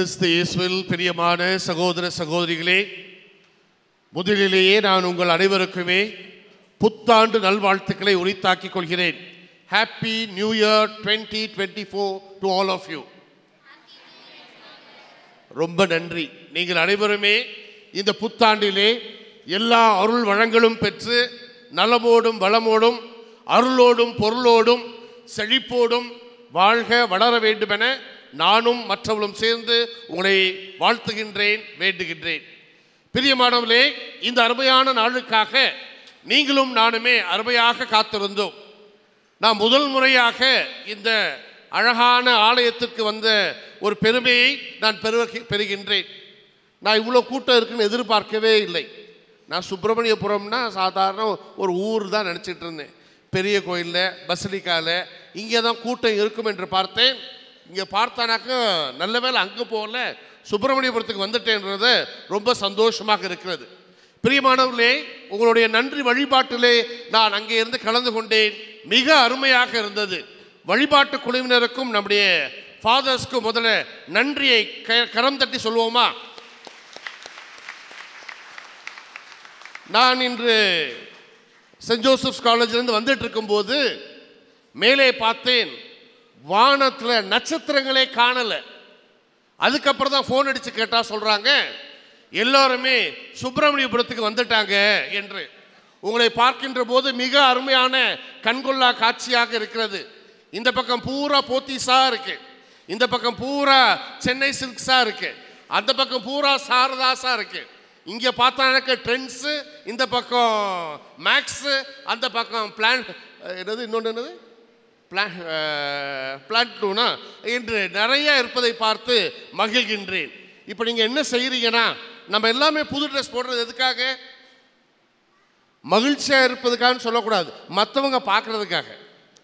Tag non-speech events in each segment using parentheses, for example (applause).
கிறிஸ்து இயேசுவில் பிரியமான சகோதர சகோதரிகளே முதலிலேயே நான் உங்கள் அனைவருக்குமே புத்தாண்டு நல்வாழ்த்துக்களை உரித்தாக்கிக் கொள்கிறேன் happy new year twenty twenty four to all of you ரொம்ப நன்றி நீங்கள் அனைவருமே இந்த புத்தாண்டிலே எல்லா அருள் வளங்களும் பெற்று நலமோடும் வளமோடும் அருளோடும் பொருளோடும் செழிப்போடும் வாழ்க வளர வேண்டுமென நானும் மற்றவர்களும் சேர்ந்து உங்களை வாழ்த்துகின்றேன் வேண்டுகின்றேன் பிரியமானவர்களே இந்த அருமையான நாளுக்காக நீங்களும் நானுமே அருமையாக காத்திருந்தோம் நான் முதல் முறையாக இந்த அழகான ஆலயத்திற்கு வந்த ஒரு பெருமையை நான் பெரு பெறுகின்றேன் நான் இவ்வளோ கூட்டம் இருக்குன்னு எதிர்பார்க்கவே இல்லை நான் சுப்பிரமணியபுரம்னா சாதாரண ஒரு ஊர் தான் நினச்சிட்டு இருந்தேன் பெரிய கோயிலில் பசலிக்காவில் இங்கே தான் கூட்டம் இருக்கும் என்று பார்த்தேன் இங்கே பார்த்தானாக்கும் நல்ல வேலை அங்கே போகல சுப்பிரமணியபுரத்துக்கு வந்துட்டேன்றது ரொம்ப சந்தோஷமாக இருக்கிறது பிரியமானவர்களே உங்களுடைய நன்றி வழிபாட்டிலே நான் அங்கே இருந்து கலந்து கொண்டேன் மிக அருமையாக இருந்தது வழிபாட்டு குழுவினருக்கும் நம்முடைய ஃபாதர்ஸ்க்கும் முதல்ல நன்றியை கரம் தட்டி சொல்லுவோமா நான் இன்று சென்ட் ஜோசப்ஸ் காலேஜிலேருந்து வந்துட்டு இருக்கும்போது மேலே பார்த்தேன் வானத்தில் நட்சத்திரங்களே காணலை அதுக்கப்புறம் தான் ஃபோன் அடித்து கேட்டால் சொல்கிறாங்க எல்லோருமே சுப்பிரமணியபுரத்துக்கு வந்துட்டாங்க என்று உங்களை பார்க்கின்ற போது மிக அருமையான கண்கொள்ளா காட்சியாக இருக்கிறது இந்த பக்கம் பூரா போத்தீஸாக இருக்கு இந்த பக்கம் பூரா சென்னை சில்க்ஸாக இருக்கு அந்த பக்கம் பூரா சாரதாஸாக இருக்கு இங்கே பார்த்தா எனக்கு ட்ரெண்ட்ஸு இந்த பக்கம் மேக்ஸு அந்த பக்கம் பிளான் என்னது இன்னொன்று என்னது பிளா பிளாட்டூனா இன்று நிறைய இருப்பதை பார்த்து மகிழ்கின்றேன் இப்போ நீங்கள் என்ன செய்கிறீங்கன்னா நம்ம எல்லாமே புது ட்ரெஸ் போடுறது எதுக்காக மகிழ்ச்சியாக இருப்பதுக்காகன்னு சொல்லக்கூடாது மற்றவங்க பார்க்குறதுக்காக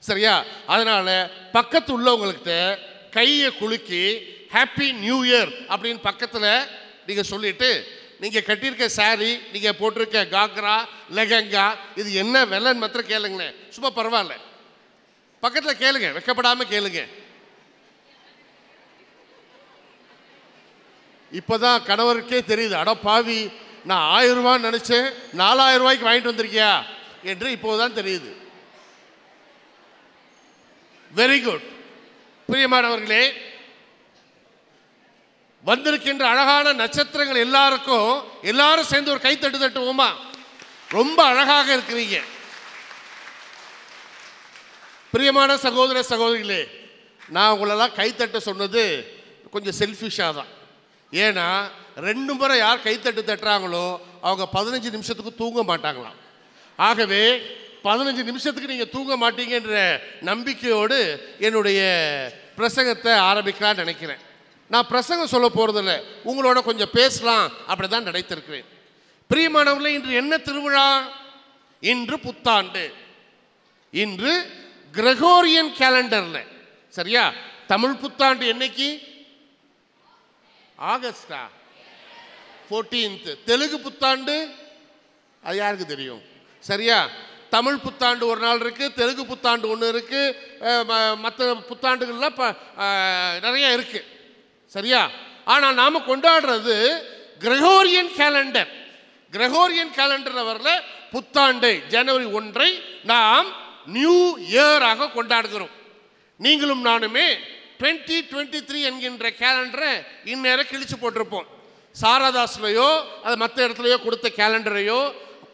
சரியா அதனால் பக்கத்து உள்ளவங்கள்கிட்ட கையை குலுக்கி ஹாப்பி நியூ இயர் அப்படின்னு பக்கத்தில் நீங்கள் சொல்லிவிட்டு நீங்கள் கட்டியிருக்க சாரி நீங்கள் போட்டிருக்க காக்ரா லெகங்கா இது என்ன வெள்ளன் மாத்திரம் கேளுங்களேன் சும்மா பரவாயில்ல பக்கத்தில் கேளுங்க வெக்கப்படாமல் கேளுங்க இப்போதான் கணவருக்கே தெரியுது அடப்பாவி நான் ஆயிரம் ரூபான்னு நினச்சேன் நாலாயிரம் ரூபாய்க்கு வாங்கிட்டு வந்திருக்கியா என்று இப்போதுதான் தெரியுது வெரி குட் பிரியமானவர்களே வந்திருக்கின்ற அழகான நட்சத்திரங்கள் எல்லாருக்கும் எல்லாரும் சேர்ந்து ஒரு கைத்தட்டு தட்டுவோமா ரொம்ப அழகாக இருக்கிறீங்க பிரியமான சகோதர சகோதரிகளே நான் உங்களெல்லாம் கைத்தட்ட சொன்னது கொஞ்சம் செல்ஃபிஷாக தான் ஏன்னா ரெண்டு முறை யார் கைத்தட்டு தட்டுறாங்களோ அவங்க பதினஞ்சு நிமிஷத்துக்கு தூங்க மாட்டாங்களாம் ஆகவே பதினஞ்சு நிமிஷத்துக்கு நீங்கள் தூங்க மாட்டீங்கன்ற நம்பிக்கையோடு என்னுடைய பிரசங்கத்தை ஆரம்பிக்கலாம்னு நினைக்கிறேன் நான் பிரசங்கம் சொல்ல போகிறதில்ல உங்களோட கொஞ்சம் பேசலாம் அப்படி தான் நினைத்திருக்கிறேன் பிரியமானவர்களே இன்று என்ன திருவிழா இன்று புத்தாண்டு இன்று கிரகோரியன் கேலண்டரில் சரியா தமிழ் புத்தாண்டு என்னைக்கு ஆகஸ்டா ஃபோர்டீன்த்து தெலுங்கு புத்தாண்டு அது யாருக்கு தெரியும் சரியா தமிழ் புத்தாண்டு ஒரு நாள் இருக்குது தெலுங்கு புத்தாண்டு ஒன்று இருக்குது மற்ற புத்தாண்டுகள்லாம் இப்போ நிறைய இருக்குது சரியா ஆனால் நாம் கொண்டாடுறது கிரகோரியன் கேலண்டர் கிரகோரியன் கேலண்டர் அவரில் புத்தாண்டு ஜனவரி ஒன்றை நாம் நியூ இயராக கொண்டாடுகிறோம் நீங்களும் நானுமே டுவெண்ட்டி டுவெண்ட்டி த்ரீ என்கின்ற கேலண்டரை இந்நேரம் கிழிச்சு போட்டிருப்போம் சாரதாஸ்லையோ அது மற்ற இடத்துலையோ கொடுத்த கேலண்டரையோ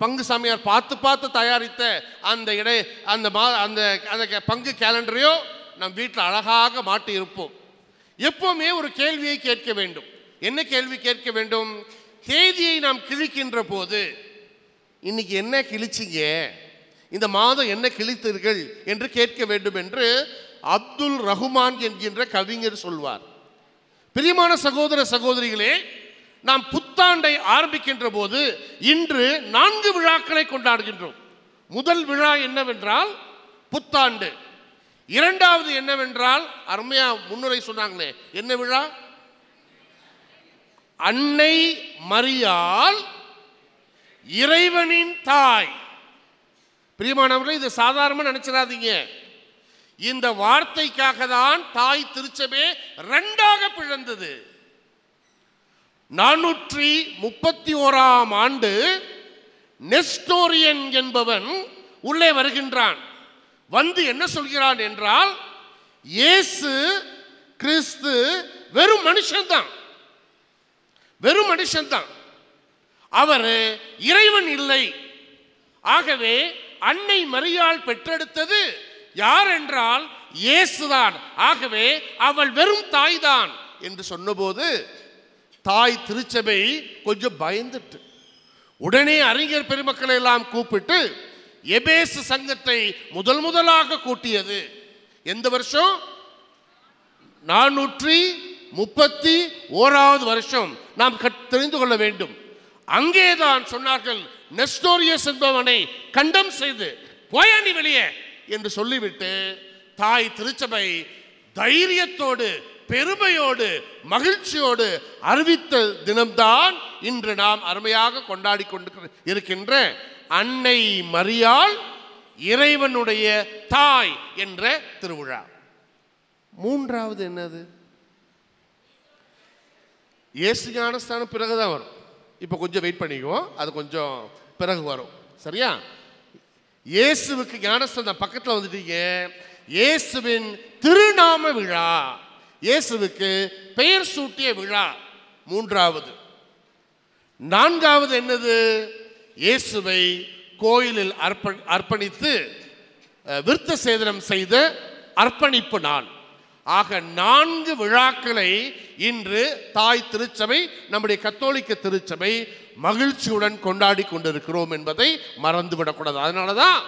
பங்கு சாமியார் பார்த்து பார்த்து தயாரித்த அந்த இடை அந்த மா அந்த அந்த பங்கு கேலண்டரையோ நம் வீட்டில் அழகாக மாட்டி இருப்போம் எப்போவுமே ஒரு கேள்வியை கேட்க வேண்டும் என்ன கேள்வி கேட்க வேண்டும் தேதியை நாம் கிழிக்கின்ற போது இன்னைக்கு என்ன கிழிச்சிங்க இந்த மாதம் என்ன கிழித்தீர்கள் என்று கேட்க வேண்டும் என்று அப்துல் ரஹ்மான் என்கின்ற கவிஞர் சொல்வார் பிரியமான சகோதர சகோதரிகளே நாம் புத்தாண்டை ஆரம்பிக்கின்ற போது இன்று நான்கு விழாக்களை கொண்டாடுகின்றோம் முதல் விழா என்னவென்றால் புத்தாண்டு இரண்டாவது என்னவென்றால் அருமையா முன்னுரை சொன்னாங்களே என்ன விழா அன்னை மரியால் இறைவனின் தாய் பிரியமானவர்களே இது சாதாரணமாக நினச்சிடாதீங்க இந்த வார்த்தைக்காக தான் தாய் திருச்சபே ரெண்டாக பிழந்தது நானூற்றி முப்பத்தி ஓராம் ஆண்டு நெஸ்டோரியன் என்பவன் உள்ளே வருகின்றான் வந்து என்ன சொல்கிறான் என்றால் இயேசு கிறிஸ்து வெறும் மனுஷன்தான் வெறும் மனுஷன்தான் அவர் இறைவன் இல்லை ஆகவே அன்னை மரியாள் பெற்றெடுத்தது யார் என்றால் இயேசுதான் ஆகவே அவள் வெறும் தாய் தான் என்று சொன்னபோது தாய் திருச்சபை கொஞ்சம் பயந்துட்டு உடனே அறிஞர் பெருமக்களை எல்லாம் கூப்பிட்டு எபேசு சங்கத்தை முதல் முதலாக கூட்டியது எந்த வருஷம் நானூற்றி முப்பத்தி ஓராவது வருஷம் நாம் தெரிந்து கொள்ள வேண்டும் அங்கேதான் சொன்னார்கள் நெஸ்டோரியஸ் என்பவனை கண்டம் செய்து போயாண்டி வெளியே என்று சொல்லிவிட்டு தாய் திருச்சபை தைரியத்தோடு பெருமையோடு மகிழ்ச்சியோடு அறிவித்த தினம்தான் இன்று நாம் அருமையாக கொண்டாடி கொண்டு இருக்கின்ற அன்னை மரியாள் இறைவனுடைய தாய் என்ற திருவிழா மூன்றாவது என்னது இயேசு ஞானஸ்தானம் பிறகுதான் வரும் இப்போ கொஞ்சம் வெயிட் பண்ணிக்குவோம் அது கொஞ்சம் பிறகு வரும் சரியா இயேசுவுக்கு ஞானஸ்தானம் பக்கத்தில் வந்துட்டீங்க இயேசுவின் திருநாம விழா இயேசுவுக்கு பெயர் சூட்டிய விழா மூன்றாவது நான்காவது என்னது இயேசுவை கோயிலில் அர்ப்ப அர்ப்பணித்து விருத்த சேதனம் செய்த அர்ப்பணிப்பு நாள் ஆக நான்கு விழாக்களை இன்று தாய் திருச்சபை நம்முடைய கத்தோலிக்க திருச்சபை மகிழ்ச்சியுடன் கொண்டாடி கொண்டிருக்கிறோம் என்பதை மறந்துவிடக்கூடாது அதனால தான்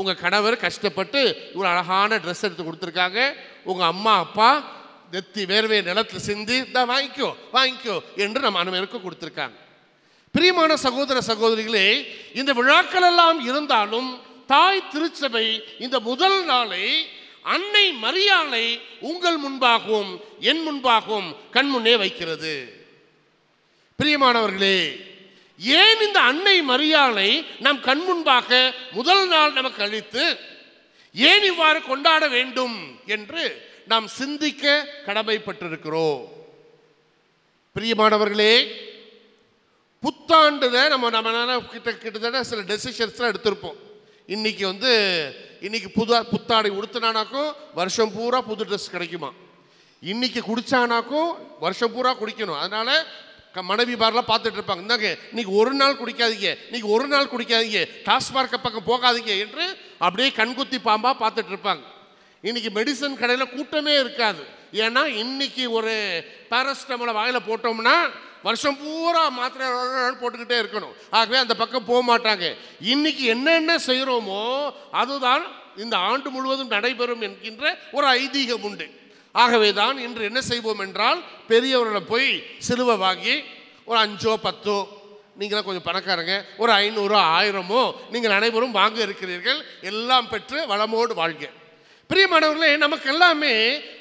உங்கள் கணவர் கஷ்டப்பட்டு இவ்வளோ அழகான ட்ரெஸ் எடுத்து கொடுத்துருக்காங்க உங்கள் அம்மா அப்பா நெத்தி வேர்வையை நிலத்தில் சிந்தி தான் வாங்கிக்கோ வாங்கிக்கோ என்று நம்ம அனைவருக்கும் கொடுத்துருக்காங்க பிரியமான சகோதர சகோதரிகளே இந்த விழாக்கள் எல்லாம் இருந்தாலும் தாய் திருச்சபை இந்த முதல் நாளை அன்னை மரியாளை உங்கள் முன்பாகவும் என் முன்பாகவும் கண்முன்னே வைக்கிறது பிரியமானவர்களே ஏன் இந்த அன்னை மரியாளை நம் கண்முன்பாக முதல் நாள் நமக்கு அளித்து ஏன் இவ்வாறு கொண்டாட வேண்டும் என்று நாம் சிந்திக்க கடமைப்பட்டிருக்கிறோம் பிரியமானவர்களே தான் நம்ம நம்ம கிட்ட கிட்டத்தட்ட சில டெசிஷன்ஸ்லாம் எடுத்திருப்போம் இன்னைக்கு வந்து இன்றைக்கி புது புத்தாடை உடுத்தினானாக்கும் வருஷம் பூரா புது ட்ரெஸ் கிடைக்குமா இன்றைக்கி குடித்தானாக்கும் வருஷம் பூரா குடிக்கணும் அதனால் மனைவி பார்லாம் பார்த்துட்டு இருப்பாங்க இந்தாங்க இன்னைக்கு ஒரு நாள் குடிக்காதீங்க இன்னைக்கு ஒரு நாள் குடிக்காதீங்க டாஸ்மார்க்க பக்கம் போகாதீங்க என்று அப்படியே கண்குத்தி பாம்பாக பார்த்துட்டு இருப்பாங்க இன்னைக்கு மெடிசன் கடையில் கூட்டமே இருக்காது ஏன்னா இன்னைக்கு ஒரு பேரஸ்டமலை வாயில் போட்டோம்னா வருஷம் பூரா மாத்திரை போட்டுக்கிட்டே இருக்கணும் ஆகவே அந்த பக்கம் போக மாட்டாங்க இன்னைக்கு என்னென்ன செய்கிறோமோ அதுதான் இந்த ஆண்டு முழுவதும் நடைபெறும் என்கின்ற ஒரு ஐதீகம் உண்டு ஆகவே தான் இன்று என்ன செய்வோம் என்றால் பெரியவர்களை போய் சிலுவை வாங்கி ஒரு அஞ்சோ பத்தோ நீங்களாம் கொஞ்சம் பணக்காரங்க ஒரு ஐநூறு ஆயிரமோ நீங்கள் அனைவரும் வாங்க இருக்கிறீர்கள் எல்லாம் பெற்று வளமோடு வாழ்க பிரியமானவர்களே நமக்கு எல்லாமே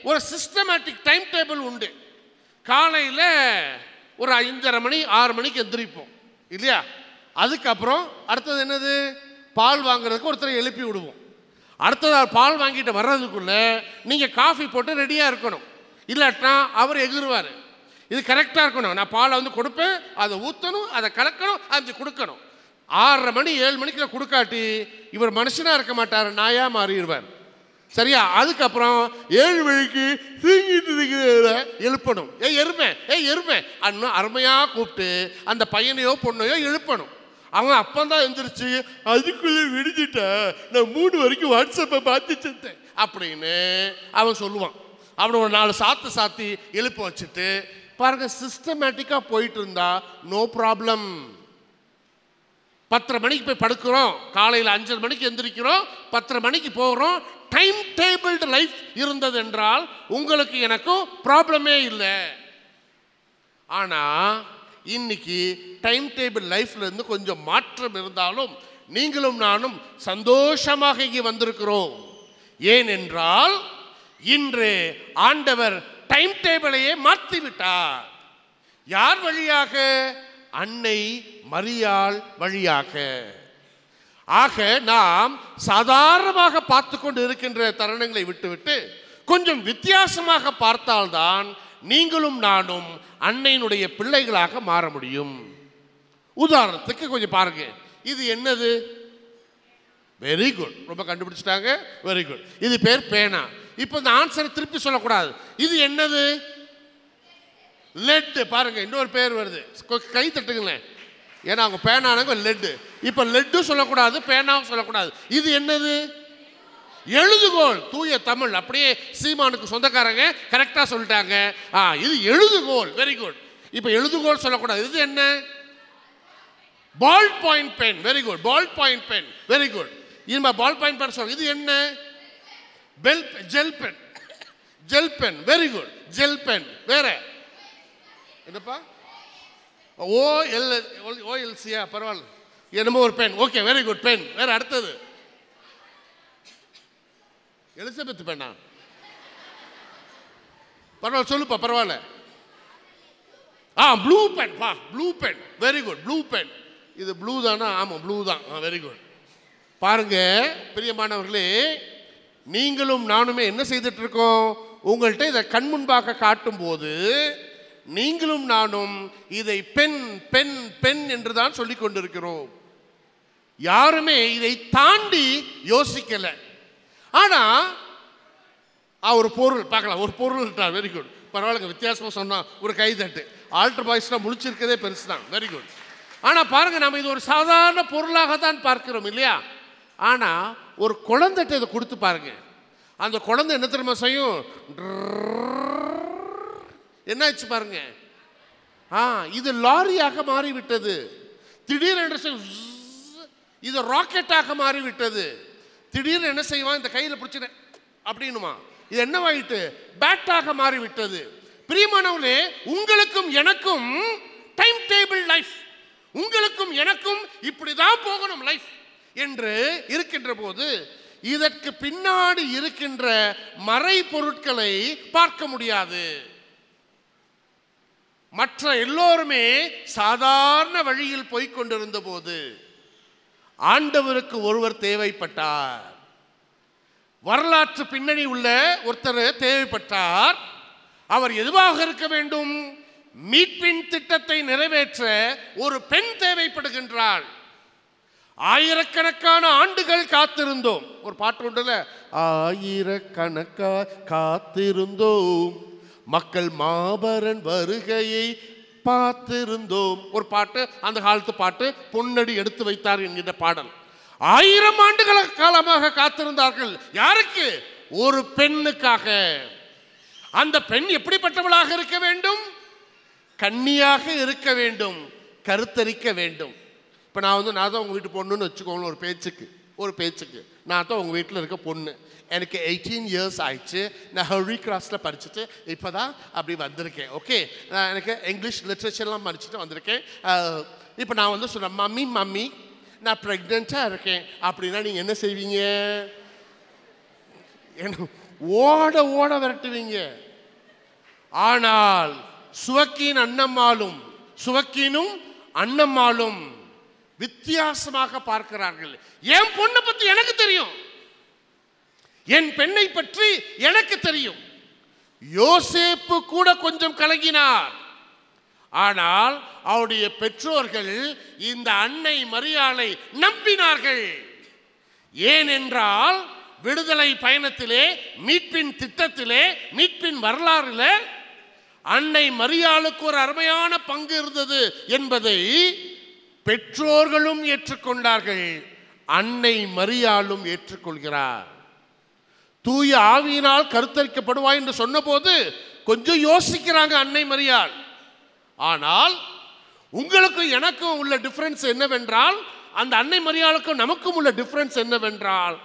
ஒரு சிஸ்டமேட்டிக் டைம் டேபிள் உண்டு காலையில் ஒரு ஐந்தரை மணி ஆறு மணிக்கு எந்திரிப்போம் இல்லையா அதுக்கப்புறம் அடுத்தது என்னது பால் வாங்குறதுக்கு ஒருத்தரை எழுப்பி விடுவோம் அடுத்தது பால் வாங்கிட்டு வர்றதுக்குள்ளே நீங்கள் காஃபி போட்டு ரெடியாக இருக்கணும் இல்லாட்டினா அவர் எகிருவார் இது கரெக்டாக இருக்கணும் நான் பாலை வந்து கொடுப்பேன் அதை ஊற்றணும் அதை கலக்கணும் அது கொடுக்கணும் ஆறரை மணி ஏழு மணிக்கெல்லாம் கொடுக்காட்டி இவர் மனுஷனாக இருக்க மாட்டார் நாயாக மாறிடுவார் சரியா அதுக்கப்புறம் ஏழு வழிக்கு தூங்கிட்டு இருக்கிற எழுப்பணும் ஏ எருமை ஏ எருமை அண்ணன் அருமையாக கூப்பிட்டு அந்த பையனையோ பொண்ணையோ எழுப்பணும் அவன் அப்போ தான் அதுக்குள்ளே விடுஞ்சிட்டேன் நான் மூணு வரைக்கும் வாட்ஸ்அப்பை பார்த்து செத்தேன் அப்படின்னு அவன் சொல்லுவான் அவனை ஒரு நாலு சாத்து சாத்தி எழுப்ப வச்சுட்டு பாருங்கள் சிஸ்டமேட்டிக்காக போயிட்டு இருந்தா நோ ப்ராப்ளம் பத்தரை மணிக்கு போய் படுக்கிறோம் காலையில் அஞ்சரை மணிக்கு எந்திரிக்கிறோம் பத்தரை மணிக்கு போகிறோம் டைம் டேபிள்டு லைஃப் இருந்தது என்றால் உங்களுக்கு எனக்கும் ப்ராப்ளமே இல்லை ஆனால் இன்னைக்கு டைம் டேபிள் லைஃப்லேருந்து கொஞ்சம் மாற்றம் இருந்தாலும் நீங்களும் நானும் சந்தோஷமாக இங்கே வந்திருக்கிறோம் ஏனென்றால் இன்று ஆண்டவர் டைம் டேபிளையே மாற்றிவிட்டார் யார் வழியாக அன்னை மரியாள் வழியாக ஆக நாம் சாதாரணமாக பார்த்து கொண்டு இருக்கின்ற தருணங்களை விட்டுவிட்டு கொஞ்சம் வித்தியாசமாக பார்த்தால்தான் நீங்களும் நானும் அன்னையினுடைய பிள்ளைகளாக மாற முடியும் உதாரணத்துக்கு கொஞ்சம் பாருங்க இது என்னது வெரி குட் ரொம்ப கண்டுபிடிச்சிட்டாங்க வெரி குட் இது பேர் பேனா இப்போ இந்த ஆன்சரை திருப்பி சொல்லக்கூடாது இது என்னது லெட்டு பாருங்க இன்னொரு பேர் வருது கை தட்டுங்களேன் ஏன்னா அவங்க பேனானவங்க லெட்டு இப்போ லெட்டும் சொல்லக்கூடாது பேனாவும் சொல்லக்கூடாது இது என்னது எழுதுகோல் தூய தமிழ் அப்படியே சீமானுக்கு சொந்தக்காரங்க கரெக்டாக சொல்லிட்டாங்க ஆ இது எழுதுகோல் வெரி குட் இப்போ எழுதுகோல் சொல்லக்கூடாது இது என்ன ball point pen very good ball point pen very good இனிமே பால் பாயிண்ட் பென் சொல்லுங்க இது என்ன பெல் gel pen gel pen very good gel pen வேற என்னப்பா ஓ ஓஎல் ஓஎல்சியா பரவாயில்ல என்னமோ ஒரு பெண் ஓகே வெரி குட் பெண் வேற அடுத்தது எலிசபெத் பெண்ணா பரவாயில்ல சொல்லுப்பா பரவாயில்ல ஆ ப்ளூ பென் வா blue pen very good blue pen இது ப்ளூ தானா ஆமாம் ப்ளூ தான் ஆ வெரி குட் பாருங்க பிரியமானவர்களே நீங்களும் நானுமே என்ன செய்துட்டு இருக்கோம் உங்கள்கிட்ட இதை கண் முன்பாக காட்டும் போது நீங்களும் நானும் இதை பெண் பெண் பெண் என்று தான் சொல்லி கொண்டிருக்கிறோம் யாருமே இதை தாண்டி யோசிக்கல ஆனா ஒரு பொருள் பார்க்கலாம் ஒரு பொருள் வெரி குட் பரவாயில்ல வித்தியாசமாக சொன்னால் ஒரு கைதட்டு ஆல்டர் பாய்ஸ்லாம் முடிச்சிருக்கதே பெருசு தான் வெரி குட் ஆனால் பாருங்கள் நம்ம இது ஒரு சாதாரண பொருளாக தான் பார்க்கிறோம் இல்லையா ஆனால் ஒரு குழந்தைகிட்ட இதை கொடுத்து பாருங்க அந்த குழந்தை என்ன திரும்ப செய்யும் என்னாச்சு பாருங்க ஆ இது லாரியாக மாறிவிட்டது திடீர் என்ன இது ராக்கெட்டாக மாறிவிட்டது திடீர்னு என்ன செய்வான் இந்த கையில் பிடிச்சிட அப்படின்னுமா இது என்னவாயிட்டு பேட்டாக மாறிவிட்டது பிரியமானவர்களே உங்களுக்கும் எனக்கும் டைம் டேபிள் லைஃப் உங்களுக்கும் எனக்கும் இப்படிதான் போகணும் லைஃப் என்று இருக்கின்ற போது இதற்கு பின்னாடி இருக்கின்ற மறை பொருட்களை பார்க்க முடியாது மற்ற எல்லோருமே சாதாரண வழியில் போய்கொண்டிருந்த போது ஆண்டவருக்கு ஒருவர் தேவைப்பட்டார் வரலாற்று பின்னணி உள்ள ஒருத்தர் தேவைப்பட்டார் அவர் எதுவாக இருக்க வேண்டும் மீட்பின் திட்டத்தை நிறைவேற்ற ஒரு பெண் தேவைப்படுகின்றாள் ஆயிரக்கணக்கான ஆண்டுகள் காத்திருந்தோம் ஒரு பாட்டு ஒன்றுல ஆயிரக்கணக்கா காத்திருந்தோம் மக்கள் மாபரன் வருகையை பார்த்திருந்தோம் ஒரு பாட்டு அந்த காலத்து பாட்டு பொன்னடி எடுத்து வைத்தார் என்கிற பாடல் ஆயிரம் ஆண்டுகள காலமாக காத்திருந்தார்கள் யாருக்கு ஒரு பெண்ணுக்காக அந்த பெண் எப்படிப்பட்டவளாக இருக்க வேண்டும் கண்ணியாக இருக்க வேண்டும் கருத்தரிக்க வேண்டும் இப்போ நான் வந்து நான் தான் உங்கள் வீட்டு போடணும்னு வச்சுக்கோங்களேன் ஒரு பேச்சுக்கு ஒரு பேச்சுக்கு நான் தான் உங்கள் வீட்டில் இருக்க பொண்ணு எனக்கு எயிட்டீன் இயர்ஸ் ஆயிடுச்சு நான் ஹெரி கிராஸில் படிச்சுட்டு இப்போ தான் அப்படி வந்திருக்கேன் ஓகே நான் எனக்கு இங்கிலீஷ் லிட்ரேச்சர்லாம் படிச்சுட்டு வந்திருக்கேன் இப்போ நான் வந்து சொல்கிறேன் மம்மி மம்மி நான் ப்ரெக்னெண்ட்டாக இருக்கேன் அப்படின்னா நீங்கள் என்ன செய்வீங்க என்ன ஓட ஓட விரட்டுவீங்க ஆனால் சுவக்கின் அன்னம்மாலும் சுவக்கினும் அன்னம்மாலும் வித்தியாசமாக பார்க்கிறார்கள் என் பொண்ணை பற்றி எனக்கு தெரியும் என் பெண்ணை பற்றி எனக்கு தெரியும் யோசேப்பு கூட கொஞ்சம் கலங்கினார் ஆனால் அவருடைய பெற்றோர்கள் இந்த அன்னை மரியாளை நம்பினார்கள் ஏனென்றால் விடுதலை பயணத்திலே மீட்பின் திட்டத்திலே மீட்பின் வரலாறுல அன்னை மரியாளுக்கு ஒரு அருமையான பங்கு இருந்தது என்பதை பெற்றோர்களும் ஏற்றுக்கொண்டார்கள் அன்னை மரியாலும் ஏற்றுக்கொள்கிறார் தூய ஆவியினால் கருத்தரிக்கப்படுவாய் என்று சொன்னபோது கொஞ்சம் யோசிக்கிறாங்க அன்னை மரியாள் ஆனால் உங்களுக்கும் எனக்கும் உள்ள டிஃப்ரென்ஸ் என்னவென்றால் அந்த அன்னை மரியாளுக்கும் நமக்கும் உள்ள டிஃப்ரென்ஸ் என்னவென்றால்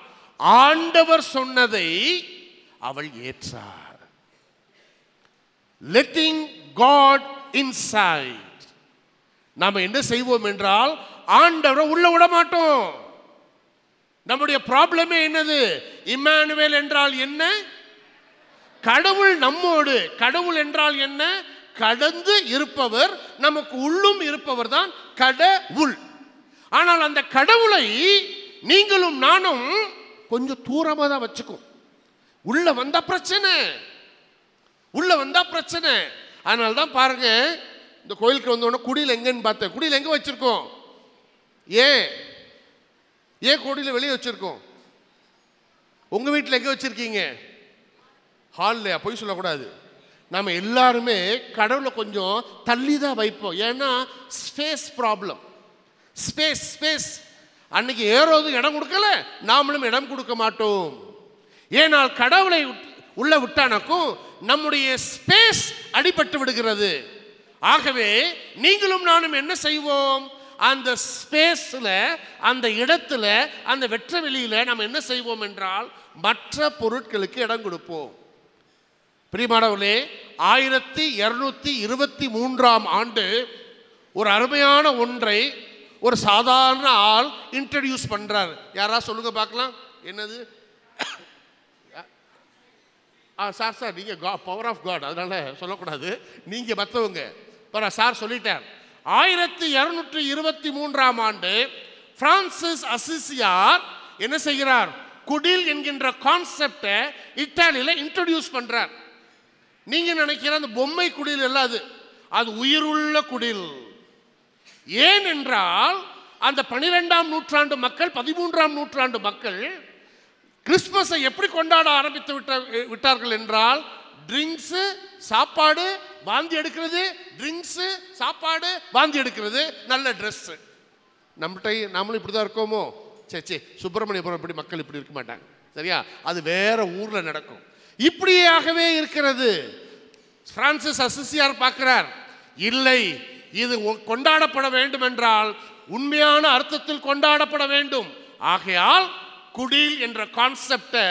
ஆண்டவர் சொன்னதை அவள் ஏற்றார் லெட்டிங் காட் இன்சைட் நாம் என்ன செய்வோம் என்றால் ஆண்டவரை உள்ள விட மாட்டோம் நம்முடைய ப்ராப்ளமே என்னது இம்மானுவேல் என்றால் என்ன கடவுள் நம்மோடு கடவுள் என்றால் என்ன கடந்து இருப்பவர் நமக்கு உள்ளும் இருப்பவர் தான் கடவுள் ஆனால் அந்த கடவுளை நீங்களும் நானும் கொஞ்சம் தூரமாக தான் வச்சுக்கும் உள்ள வந்தால் பிரச்சனை உள்ள வந்தால் பிரச்சனை அதனால தான் பாருங்கள் இந்த கோயிலுக்கு வந்தோடனே குடியில் எங்கேன்னு பார்த்தேன் குடியில் எங்கே வச்சுருக்கோம் ஏன் ஏன் குடியில் வெளியே வச்சுருக்கோம் உங்கள் வீட்டில் எங்கே வச்சுருக்கீங்க ஹால்லையா போய் சொல்லக்கூடாது நம்ம எல்லாருமே கடவுளை கொஞ்சம் தள்ளி தான் வைப்போம் ஏன்னா ஸ்பேஸ் ப்ராப்ளம் ஸ்பேஸ் ஸ்பேஸ் அன்னைக்கு ஏறோது இடம் கொடுக்கல நாமளும் இடம் கொடுக்க மாட்டோம் ஏனால் கடவுளை உள்ள விட்டானக்கும் நம்முடைய ஸ்பேஸ் அடிபட்டு விடுகிறது ஆகவே நீங்களும் நானும் என்ன செய்வோம் அந்த ஸ்பேஸில் அந்த இடத்துல அந்த வெற்ற வெளியில் நாம் என்ன செய்வோம் என்றால் மற்ற பொருட்களுக்கு இடம் கொடுப்போம் பிரியமானவர்களே ஆயிரத்தி இரநூத்தி இருபத்தி மூன்றாம் ஆண்டு ஒரு அருமையான ஒன்றை ஒரு சாதாரண ஆள் இன்ட்ரடியூஸ் பண்ணுறார் யாரா சொல்லுங்க பார்க்கலாம் என்னது (coughs) ஆ சார் சார் நீங்கள் கா பவர் ஆஃப் காட் அதனால் சொல்லக்கூடாது நீங்கள் மற்றவங்க சார் சொல்லிட்டார் ஆயிரத்தி இரநூற்றி இருபத்தி மூன்றாம் ஆண்டு பிரான்சிஸ் அசிசியார் என்ன செய்கிறார் குடில் என்கின்ற கான்செப்டை இத்தாலியில் இன்ட்ரடியூஸ் பண்ணுறார் நீங்கள் நினைக்கிற அந்த பொம்மை குடில் எல்லாம் அது அது உயிருள்ள குடில் ஏனென்றால் அந்த பனிரெண்டாம் நூற்றாண்டு மக்கள் பதிமூன்றாம் நூற்றாண்டு மக்கள் கிறிஸ்மஸை எப்படி கொண்டாட ஆரம்பித்து விட்ட விட்டார்கள் என்றால் ட்ரிங்க்ஸு சாப்பாடு வாந்தி எடுக்கிறது ட்ரிங்க்ஸு சாப்பாடு வாந்தி எடுக்கிறது நல்ல ட்ரெஸ்ஸு நம்மகிட்ட நம்மளும் இப்படி தான் இருக்கோமோ சரி சரி சுப்பிரமணியபுரம் இப்படி மக்கள் இப்படி இருக்க மாட்டாங்க சரியா அது வேற ஊரில் நடக்கும் இப்படியாகவே இருக்கிறது பிரான்சிஸ் அசிசியார் பார்க்கிறார் இல்லை இது கொண்டாடப்பட வேண்டும் என்றால் உண்மையான அர்த்தத்தில் கொண்டாடப்பட வேண்டும் ஆகையால் குடில் என்ற கான்செப்டை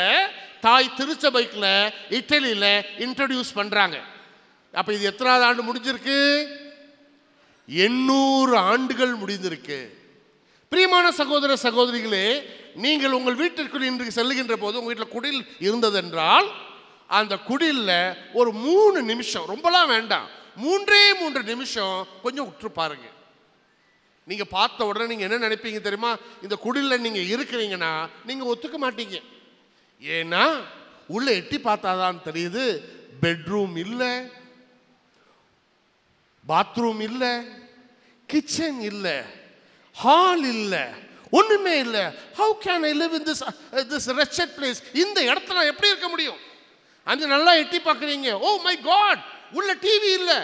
தாய் திருச்சபைக்கில் இட்டலியில் இன்ட்ரடியூஸ் பண்ணுறாங்க அப்போ இது எத்தனாவது ஆண்டு முடிஞ்சிருக்கு எண்ணூறு ஆண்டுகள் முடிந்திருக்கு பிரியமான சகோதர சகோதரிகளே நீங்கள் உங்கள் வீட்டிற்கு இன்று செல்லுகின்ற போது உங்கள் வீட்டில் குடில் இருந்ததென்றால் அந்த குடிலில் ஒரு மூணு நிமிஷம் ரொம்பலாம் வேண்டாம் மூன்றே மூன்று நிமிஷம் கொஞ்சம் உற்று பாருங்க நீங்கள் பார்த்த உடனே நீங்கள் என்ன நினைப்பீங்க தெரியுமா இந்த குடிலில் நீங்கள் இருக்கிறீங்கன்னா நீங்கள் ஒத்துக்க மாட்டீங்க ஏன்னா உள்ளே எட்டி பார்த்தாதான் தெரியுது பெட்ரூம் இல்லை பாத்ரூம் இல்லை கிச்சன் இல்லை ஹால் இல்லை ஒன்றுமே இல்லை how can I live in this this wretched place இந்த இடத்துல எப்படி இருக்க முடியும் அது நல்லா எட்டி பார்க்குறீங்க ஓ oh மை காட் உள்ள டிவி இல்லை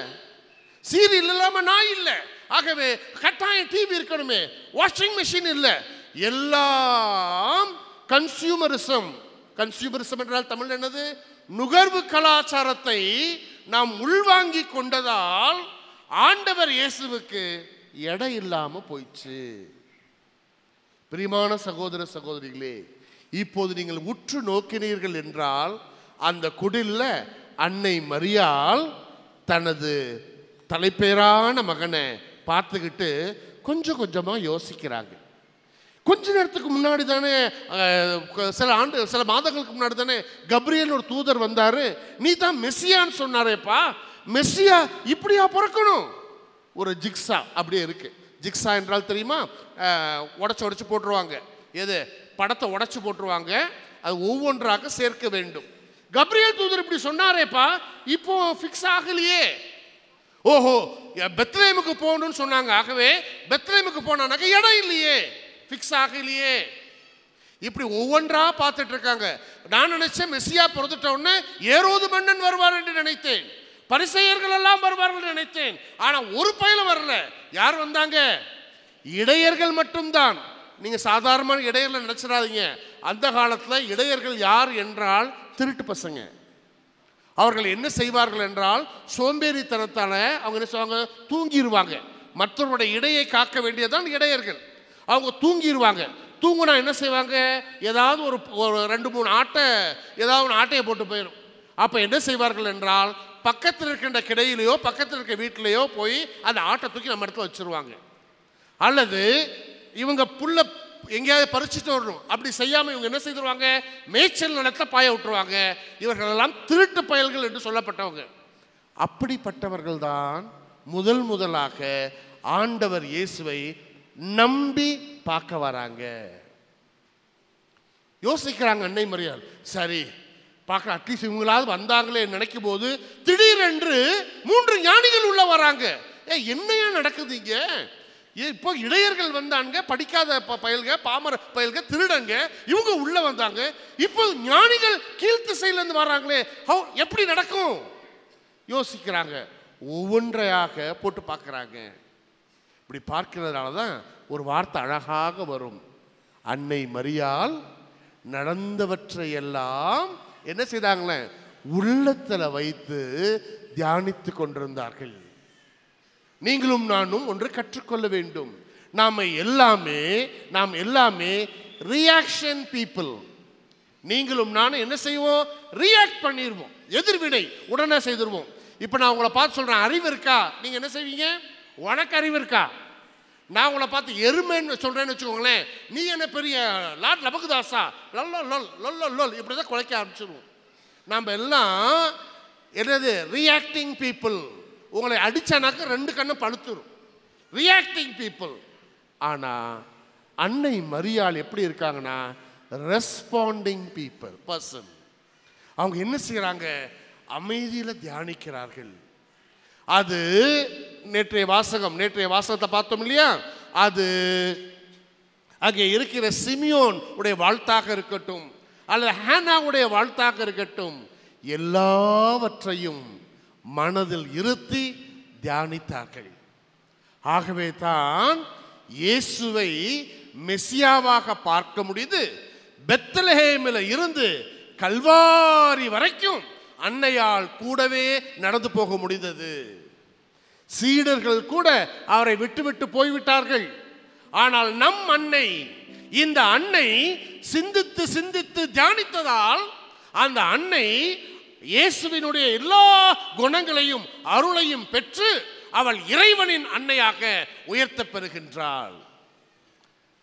சீரியல் இல்லாமல் நான் இல்லை ஆகவே கட்டாயம் டிவி இருக்கணுமே வாஷிங் மிஷின் இல்லை எல்லாம் கன்சியூமரிசம் கன்சியூமரிசம் என்றால் தமிழ் என்னது நுகர்வு கலாச்சாரத்தை நாம் உள்வாங்கி கொண்டதால் ஆண்டவர் இயேசுவுக்கு எடை இல்லாமல் போயிடுச்சு பிரிமான சகோதர சகோதரிகளே இப்போது நீங்கள் உற்று நோக்கினீர்கள் என்றால் அந்த குடில்ல அன்னை மரியால் தனது தலைப்பேரான மகனை பார்த்துக்கிட்டு கொஞ்சம் கொஞ்சமா யோசிக்கிறாங்க கொஞ்ச நேரத்துக்கு முன்னாடி தானே சில ஆண்டு சில மாதங்களுக்கு முன்னாடி தானே கப்ரியல் ஒரு தூதர் வந்தாரு நீ தான் மெஸ்ஸியான்னு சொன்னாரேப்பா மெஸ்ஸியா இப்படியா பிறக்கணும் ஒரு ஜிக்ஸா அப்படியே இருக்குது ஜிக்ஸா என்றால் தெரியுமா உடச்சி உடச்சு போட்டுருவாங்க எது படத்தை உடச்சி போட்டுருவாங்க அது ஒவ்வொன்றாக சேர்க்க வேண்டும் கப்ரியல் தூதர் இப்படி சொன்னாரேப்பா இப்போ ஃபிக்ஸ் ஆகலையே ஓஹோ பெத்லேமுக்கு போகணும்னு சொன்னாங்க ஆகவே பெத்லேமுக்கு போனானாக்க இடம் இல்லையே ஃபிக்ஸ் ஆகலையே இப்படி ஒவ்வொன்றா பார்த்துட்டு இருக்காங்க நான் நினைச்சேன் மெஸ்ஸியா பிறந்துட்டோன்னு ஏரோது மன்னன் வருவார் என்று நினைத்தேன் பரிசெயர்கள் எல்லாம் வருவார்கள் நினைத்தேன் ஆனால் ஒரு பயிலும் வரல யார் வந்தாங்க இடையர்கள் மட்டும்தான் நீங்கள் சாதாரண இடையர்ல நினைச்சிடாதீங்க அந்த காலத்தில் இடையர்கள் யார் என்றால் திருட்டு பசங்க அவர்கள் என்ன செய்வார்கள் என்றால் சோம்பேறித்தனத்தால் அவங்க என்ன செய்வாங்க தூங்கிடுவாங்க மற்றவருடைய இடையை காக்க வேண்டியதான் இடையர்கள் அவங்க தூங்கிடுவாங்க தூங்குனா என்ன செய்வாங்க ஏதாவது ஒரு ஒரு ரெண்டு மூணு ஆட்டை ஏதாவது ஒன்று ஆட்டையை போட்டு போயிடும் அப்போ என்ன செய்வார்கள் என்றால் பக்கத்தில் இருக்கின்ற கிடையிலையோ பக்கத்தில் இருக்க வீட்டிலையோ போய் அந்த ஆட்டை தூக்கி நம்ம இடத்துல வச்சுருவாங்க அல்லது இவங்க புள்ள எங்கேயாவது பறிச்சுட்டு வரணும் அப்படி செய்யாமல் இவங்க என்ன செய்துருவாங்க மேய்ச்சல் நிலத்தை பாய விட்டுருவாங்க இவர்களெல்லாம் திருட்டு பயல்கள் என்று சொல்லப்பட்டவங்க அப்படிப்பட்டவர்கள் தான் முதல் முதலாக ஆண்டவர் இயேசுவை நம்பி பார்க்க வராங்க யோசிக்கிறாங்க அன்னை மரியாள் சரி பார்க்குற அட்லீஸ்ட் இவங்களாவது வந்தாங்களே நினைக்கும் போது திடீரென்று மூன்று ஞானிகள் உள்ள வராங்க ஏ என்னையா நடக்குது இங்கே இப்போ இளையர்கள் வந்தாங்க படிக்காத பயல்க பாமர பயல்க திருடங்க இவங்க உள்ள வந்தாங்க இப்போ ஞானிகள் கீழ்த்திசையிலேருந்து வராங்களே ஹோ எப்படி நடக்கும் யோசிக்கிறாங்க ஒவ்வொன்றையாக போட்டு பார்க்குறாங்க இப்படி பார்க்கிறதுனால தான் ஒரு வார்த்தை அழகாக வரும் அன்னை மரியால் எல்லாம் என்ன செய்தாங்களே உள்ளத்தில் வைத்து தியானித்து கொண்டிருந்தார்கள் நீங்களும் நானும் ஒன்று கற்றுக்கொள்ள வேண்டும் நாம் எல்லாமே நாம் எல்லாமே ரியாக்ஷன் பீப்புள் நீங்களும் நானும் என்ன செய்வோம் ரியாக்ட் பண்ணிடுவோம் எதிர்வினை உடனே செய்திருவோம் இப்போ நான் உங்களை பார்த்து சொல்கிறேன் அறிவு இருக்கா நீங்கள் என்ன செய்வீங்க உனக்கு அறிவு இருக்கா நான் உங்களை பார்த்து எருமைன்னு சொல்கிறேன்னு வச்சுக்கோங்களேன் நீ என்ன பெரிய லாட் லபகுதாசா லொல்லோ லொல் லொல்லோ லொல் இப்படி தான் குலைக்க ஆரம்பிச்சிருவோம் நாம் எல்லாம் என்னது ரியாக்டிங் பீப்புள் உங்களை அடித்தானாக்க ரெண்டு கண்ணும் பழுத்துரும் ரியாக்டிங் பீப்புள் ஆனால் அன்னை மரியாள் எப்படி இருக்காங்கன்னா ரெஸ்பாண்டிங் பீப்புள் பர்சன் அவங்க என்ன செய்கிறாங்க அமைதியில் தியானிக்கிறார்கள் அது நேற்றைய வாசகம் நேற்றைய வாசகத்தை பார்த்தோம் இல்லையா அது அங்கே இருக்கிற சிமியோன் உடைய வாழ்த்தாக இருக்கட்டும் அல்லது ஹேனாவுடைய வாழ்த்தாக இருக்கட்டும் எல்லாவற்றையும் மனதில் இருத்தி தியானித்தார்கள் ஆகவே தான் இயேசுவை மெசியாவாக பார்க்க முடியுது பெத்தலஹேமில் இருந்து கல்வாரி வரைக்கும் அன்னையால் கூடவே நடந்து போக முடிந்தது சீடர்கள் கூட அவரை விட்டுவிட்டு போய்விட்டார்கள் ஆனால் நம் அன்னை இந்த அன்னை சிந்தித்து சிந்தித்து தியானித்ததால் அந்த அன்னை இயேசுவினுடைய எல்லா குணங்களையும் அருளையும் பெற்று அவள் இறைவனின் அன்னையாக உயர்த்த பெறுகின்றாள்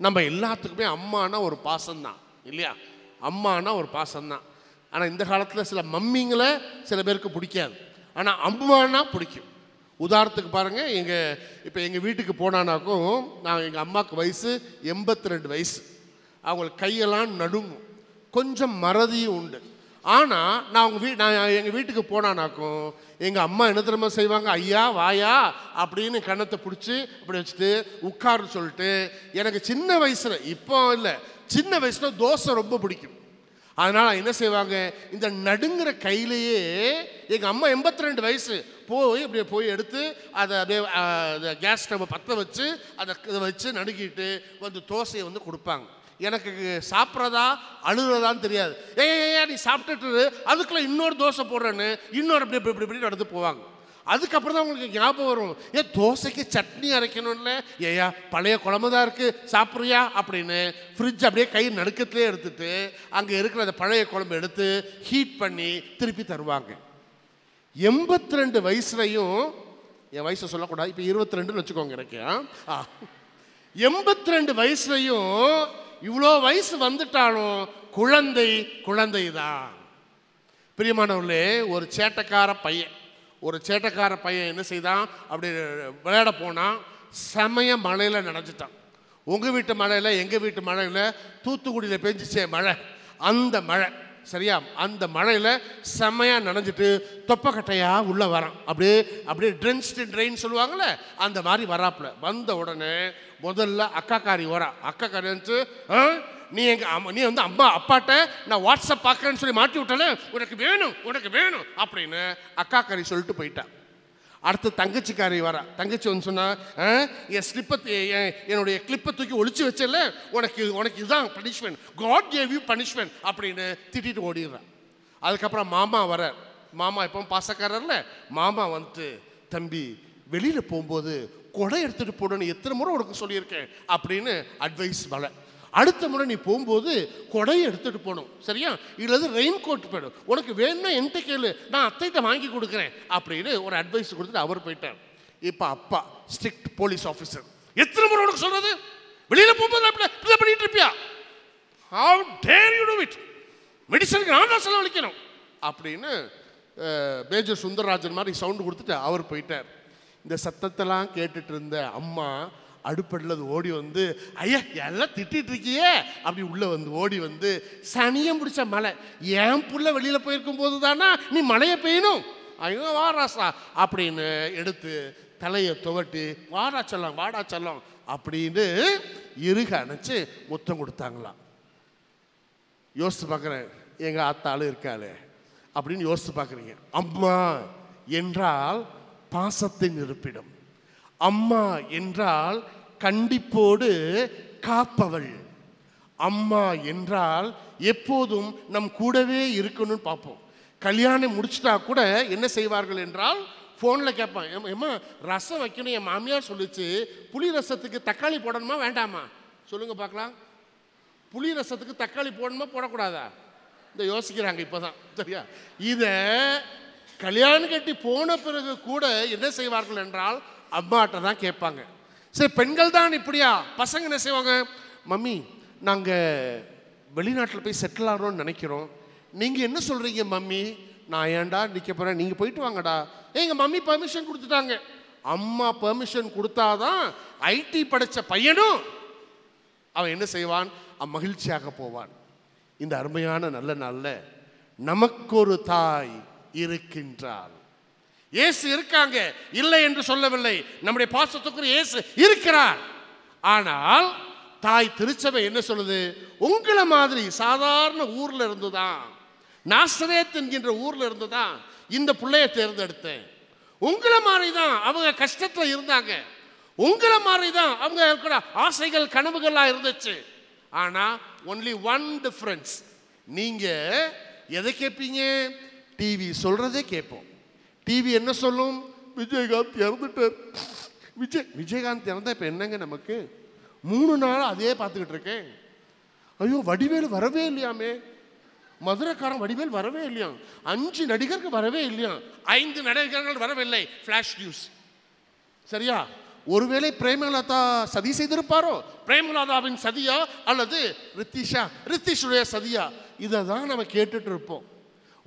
நம்ம எல்லாத்துக்குமே அம்மானா ஒரு பாசம்தான் இல்லையா அம்மானா ஒரு பாசம்தான் ஆனால் இந்த காலத்தில் சில மம்மிங்களை சில பேருக்கு பிடிக்காது ஆனால் அம்மானா பிடிக்கும் உதாரணத்துக்கு பாருங்கள் எங்கள் இப்போ எங்கள் வீட்டுக்கு போனானாக்கும் நான் எங்கள் அம்மாவுக்கு வயசு எண்பத்தி ரெண்டு வயசு அவங்களுக்கு கையெல்லாம் நடுங்கும் கொஞ்சம் மறதியும் உண்டு ஆனால் நான் அவங்க வீ நான் எங்கள் வீட்டுக்கு போனானாக்கும் எங்கள் அம்மா என்ன தெரியுமா செய்வாங்க ஐயா வாயா அப்படின்னு கண்ணத்தை பிடிச்சி அப்படி வச்சுட்டு உட்காருன்னு சொல்லிட்டு எனக்கு சின்ன வயசில் இப்போ இல்லை சின்ன வயசில் தோசை ரொம்ப பிடிக்கும் அதனால் என்ன செய்வாங்க இந்த நடுங்கிற கையிலேயே எங்கள் அம்மா எண்பத்தி ரெண்டு வயசு போய் அப்படியே போய் எடுத்து அதை அப்படியே கேஸ் ஸ்டவ்வை பற்ற வச்சு அதை இதை வச்சு நடுக்கிட்டு வந்து தோசையை வந்து கொடுப்பாங்க எனக்கு சாப்பிட்றதா அழுகிறதான்னு தெரியாது ஏ ஏ நீ சாப்பிட்டுட்டு அதுக்குள்ளே இன்னொரு தோசை போடுறேன்னு இன்னொரு அப்படி இப்படி இப்படி நடந்து போவாங்க அதுக்கப்புறம் தான் உங்களுக்கு ஞாபகம் வரும் ஏன் தோசைக்கு சட்னி அரைக்கணும்ல ஏயா பழைய குழம்பு தான் இருக்குது சாப்பிட்றியா அப்படின்னு ஃப்ரிட்ஜ் அப்படியே கை நடுக்கத்துலேயே எடுத்துட்டு அங்கே இருக்கிற அந்த பழைய குழம்பு எடுத்து ஹீட் பண்ணி திருப்பி தருவாங்க எண்பத்தி ரெண்டு வயசுலையும் என் வயசை சொல்லக்கூடாது இப்போ இருபத்தி ரெண்டுன்னு வச்சுக்கோங்க எனக்கு ஆ எண்பத்தி ரெண்டு வயசுலையும் இவ்வளோ வயசு வந்துட்டாலும் குழந்தை குழந்தை தான் பிரியமானவர்களே ஒரு சேட்டக்கார பையன் ஒரு சேட்டக்கார பையன் என்ன செய்தான் அப்படி விளையாட போனால் செமைய மழையில் நனைஞ்சிட்டான் உங்கள் வீட்டு மழையில் எங்கள் வீட்டு மழையில் தூத்துக்குடியில் பெஞ்சிச்சே மழை அந்த மழை சரியா அந்த மழையில் செம்மையாக நனைஞ்சிட்டு தொப்பக்கட்டையாக உள்ளே வரான் அப்படியே அப்படியே ட்ரென்ஸ்டு ட்ரெயின் சொல்லுவாங்களே அந்த மாதிரி வராப்பில் வந்த உடனே முதல்ல அக்காக்காரி வரான் அக்காக்காரி வந்து நீ எங்கள் நீ வந்து அம்மா அப்பாட்ட நான் வாட்ஸ்அப் பார்க்குறேன்னு சொல்லி மாட்டி விட்டல உனக்கு வேணும் உனக்கு வேணும் அப்படின்னு கறி சொல்லிட்டு போயிட்டா அடுத்து தங்கச்சிக்காரி வர தங்கச்சி வந்து சொன்னால் என் ஸ்லிப்பை என்னுடைய கிளிப்பை தூக்கி ஒழிச்சு வச்சல உனக்கு உனக்கு இதுதான் punishment god gave you punishment அப்படின்னு திட்டிட்டு ஓடிடுறான் அதுக்கப்புறம் மாமா வர மாமா எப்போ பாசக்காரர்ல மாமா வந்துட்டு தம்பி வெளியில் போகும்போது கொடை எடுத்துகிட்டு போடணும்னு எத்தனை முறை உனக்கு சொல்லியிருக்கேன் அப்படின்னு அட்வைஸ் மலை அடுத்த முறை நீ போகும்போது கொடையை எடுத்துகிட்டு போகணும் சரியா இல்லது ரெயின் கோட் போயிடும் உனக்கு வேணும்னா என்கிட்ட கேளு நான் அத்தைகிட்ட வாங்கி கொடுக்குறேன் அப்படின்னு ஒரு அட்வைஸ் கொடுத்துட்டு அவர் போயிட்டார் இப்போ அப்பா ஸ்ட்ரிக்ட் போலீஸ் ஆஃபீஸர் எத்தனை முறை உனக்கு சொல்கிறது வெளியில் போகும்போது அப்படி இப்படி பண்ணிட்டு இருப்பியா how dare you do it மெடிசனுக்கு நான் தான் செலவழிக்கணும் அப்படின்னு மேஜர் சுந்தரராஜன் மாதிரி சவுண்டு கொடுத்துட்டு அவர் போயிட்டார் இந்த சத்தத்தெல்லாம் கேட்டுட்டு இருந்த அம்மா அது ஓடி வந்து ஐயா எல்லாம் திட்டிட்டு இருக்கியே அப்படி உள்ளே வந்து ஓடி வந்து சனியம் பிடிச்ச மலை ஏன் புள்ள வெளியில் போயிருக்கும் போது தானா நீ மலையை பெய்யணும் ஐயோ வாராசா அப்படின்னு எடுத்து தலையை துவட்டி வாடா சொல்லம் வாடா சொல்லம் அப்படின்னு இருக அணைச்சி முத்தம் கொடுத்தாங்களாம் யோசித்து பார்க்குறேன் எங்கள் ஆத்தாலும் இருக்காளே அப்படின்னு யோசித்து பார்க்குறீங்க அம்மா என்றால் பாசத்தின் இருப்பிடம் அம்மா என்றால் கண்டிப்போடு காப்பவள் அம்மா என்றால் எப்போதும் நம் கூடவே இருக்கணும்னு பார்ப்போம் கல்யாணம் முடிச்சிட்டா கூட என்ன செய்வார்கள் என்றால் ஃபோனில் கேட்பான் ஏம்மா ரசம் வைக்கணும் என் மாமியார் சொல்லிச்சு புளி ரசத்துக்கு தக்காளி போடணுமா வேண்டாமா சொல்லுங்கள் பார்க்கலாம் புளி ரசத்துக்கு தக்காளி போடணுமா போடக்கூடாதா இந்த யோசிக்கிறாங்க இப்போ தான் சரியா இதை கல்யாணம் கட்டி போன பிறகு கூட என்ன செய்வார்கள் என்றால் அம்மாட்ட தான் கேட்பாங்க சரி பெண்கள் தான் இப்படியா பசங்க என்ன செய்வாங்க மம்மி நாங்கள் வெளிநாட்டில் போய் செட்டில் ஆகிறோம்னு நினைக்கிறோம் நீங்கள் என்ன சொல்கிறீங்க மம்மி நான் ஏன்டா நிற்க போகிறேன் நீங்கள் போயிட்டு வாங்கடா எங்கள் மம்மி பர்மிஷன் கொடுத்துட்டாங்க அம்மா பெர்மிஷன் கொடுத்தாதான் ஐடி படித்த பையனும் அவன் என்ன செய்வான் அவன் மகிழ்ச்சியாக போவான் இந்த அருமையான நல்ல நாளில் நமக்கு ஒரு தாய் இருக்கின்றாள் இயேசு இருக்காங்க இல்லை என்று சொல்லவில்லை நம்முடைய பாசத்துக்குரிய இயேசு இருக்கிறார் ஆனால் தாய் திருச்சபை என்ன சொல்லுது உங்களை மாதிரி சாதாரண ஊரில் இருந்து தான் நாசரேத் என்கின்ற ஊரில் இருந்து தான் இந்த பிள்ளையை தேர்ந்தெடுத்தேன் உங்களை மாதிரி தான் அவங்க கஷ்டத்தில் இருந்தாங்க உங்களை மாதிரி தான் அவங்க இருக்கிற ஆசைகள் கனவுகள்லாம் இருந்துச்சு ஆனால் ஒன்லி ஒன் டிஃப்ரென்ஸ் நீங்கள் எதை கேட்பீங்க டிவி சொல்கிறதே கேட்போம் டிவி என்ன சொல்லும் விஜயகாந்த் இறந்துட்டார் விஜய் விஜயகாந்த் இறந்தா இப்போ என்னங்க நமக்கு மூணு நாள் அதே பார்த்துக்கிட்டு இருக்கேன் ஐயோ வடிவேல் வரவே இல்லையாமே மதுரைக்காரன் வடிவேல் வரவே இல்லையா அஞ்சு நடிகர்கள் வரவே இல்லையா ஐந்து நடிகர்கள் வரவில்லை ஃப்ளாஷ் நியூஸ் சரியா ஒருவேளை பிரேமலதா சதி செய்திருப்பாரோ பிரேமலதாவின் சதியா அல்லது ரித்திஷா ரித்திஷுடைய சதியா இதை தான் நம்ம கேட்டுட்டு இருப்போம்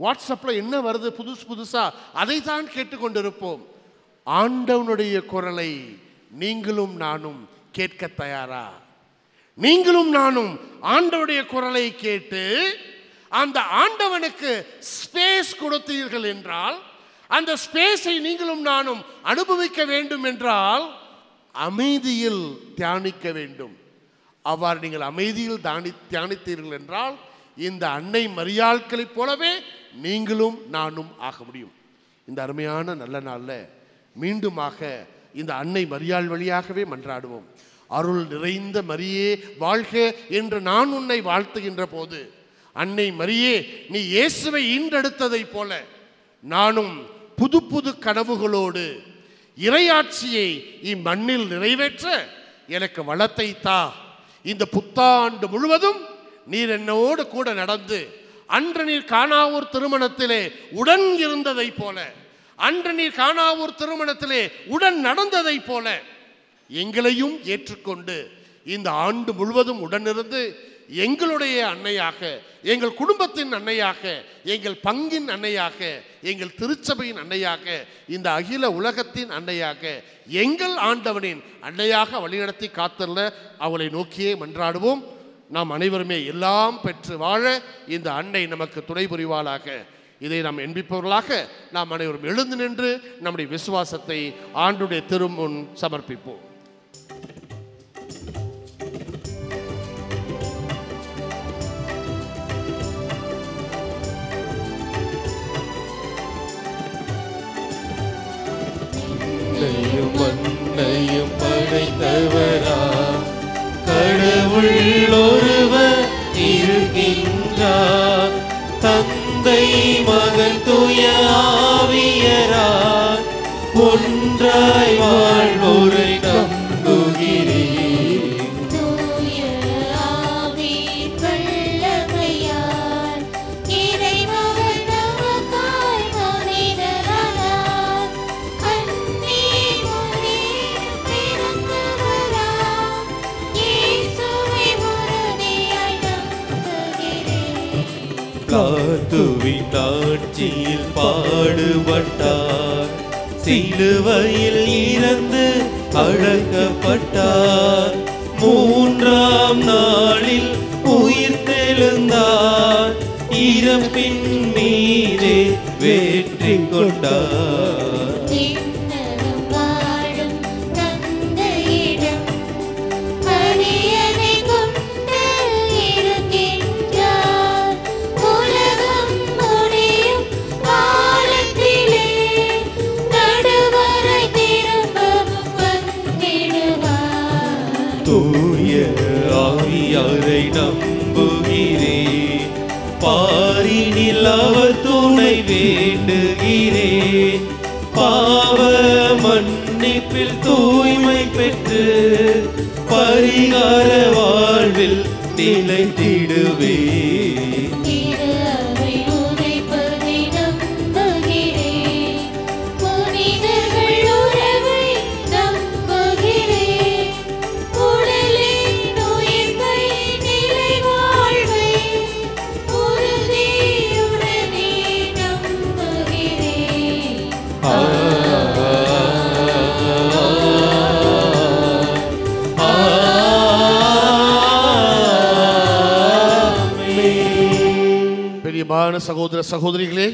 வாட்ஸ்அப்பில் என்ன வருது புதுசு புதுசாக அதை தான் கேட்டுக்கொண்டிருப்போம் ஆண்டவனுடைய குரலை நீங்களும் நானும் கேட்க தயாரா நீங்களும் நானும் ஆண்டவனுடைய குரலை கேட்டு அந்த ஆண்டவனுக்கு ஸ்பேஸ் கொடுத்தீர்கள் என்றால் அந்த ஸ்பேஸை நீங்களும் நானும் அனுபவிக்க வேண்டும் என்றால் அமைதியில் தியானிக்க வேண்டும் அவ்வாறு நீங்கள் அமைதியில் தானி தியானித்தீர்கள் என்றால் இந்த அன்னை மரியாள்களைப் போலவே நீங்களும் நானும் ஆக முடியும் இந்த அருமையான நல்ல நாளில் மீண்டுமாக இந்த அன்னை மரியாள் வழியாகவே மன்றாடுவோம் அருள் நிறைந்த மரியே வாழ்க என்று நான் உன்னை வாழ்த்துகின்ற போது அன்னை மரியே நீ இயேசுவை ஈன்றெடுத்ததைப் போல நானும் புது புது கனவுகளோடு இரையாட்சியை இம்மண்ணில் நிறைவேற்ற எனக்கு வளத்தை தா இந்த புத்தாண்டு முழுவதும் நீர் என்னோடு கூட நடந்து அன்று நீர் காணாவூர் திருமணத்திலே உடன் இருந்ததை போல அன்று நீர் காணாவூர் திருமணத்திலே உடன் நடந்ததை போல எங்களையும் ஏற்றுக்கொண்டு இந்த ஆண்டு முழுவதும் உடனிருந்து எங்களுடைய அன்னையாக எங்கள் குடும்பத்தின் அன்னையாக எங்கள் பங்கின் அன்னையாக எங்கள் திருச்சபையின் அன்னையாக இந்த அகில உலகத்தின் அன்னையாக எங்கள் ஆண்டவனின் அன்னையாக வழிநடத்தி காத்தல்ல அவளை நோக்கியே மன்றாடுவோம் நாம் அனைவருமே எல்லாம் பெற்று வாழ இந்த அன்னை நமக்கு துணை புரிவாளாக இதை நாம் எண்பிப்பவர்களாக நாம் அனைவரும் எழுந்து நின்று நம்முடைய விசுவாசத்தை ஆண்டுடைய திருமுன் சமர்ப்பிப்போம் படைத்தவரா உள்ளொருவர் இருக்கின்றார் தந்தை மகன் துய ஒன்றாய் வாழ்வொரு பாடுபட்டார் சிலுவையில் இறந்து அழகப்பட்டார் மூன்றாம் நாளில் உயிர் தெழுந்தார் இறப்பின் மீதே வெற்றி கொண்டார் சகோதர சகோதரிகளே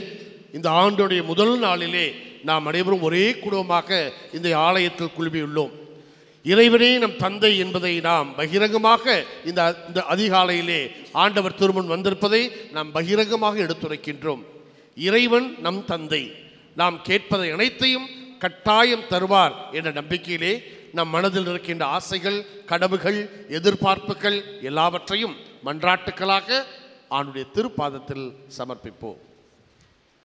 இந்த ஆண்டுடைய முதல் நாளிலே நாம் அனைவரும் ஒரே குடும்பமாக இந்த ஆலயத்தில் குழுவியுள்ளோம் இறைவனே நம் தந்தை என்பதை நாம் பகிரங்கமாக இந்த இந்த அதிகாலையிலே ஆண்டவர் திருமண் வந்திருப்பதை நாம் பகிரங்கமாக எடுத்துரைக்கின்றோம் இறைவன் நம் தந்தை நாம் கேட்பதை அனைத்தையும் கட்டாயம் தருவார் என்ற நம்பிக்கையிலே நம் மனதில் இருக்கின்ற ஆசைகள் கடவுகள் எதிர்பார்ப்புகள் எல்லாவற்றையும் மன்றாட்டுக்களாக ஆண்டுடைய திருப்பாதத்தில் சமர்ப்பிப்போம்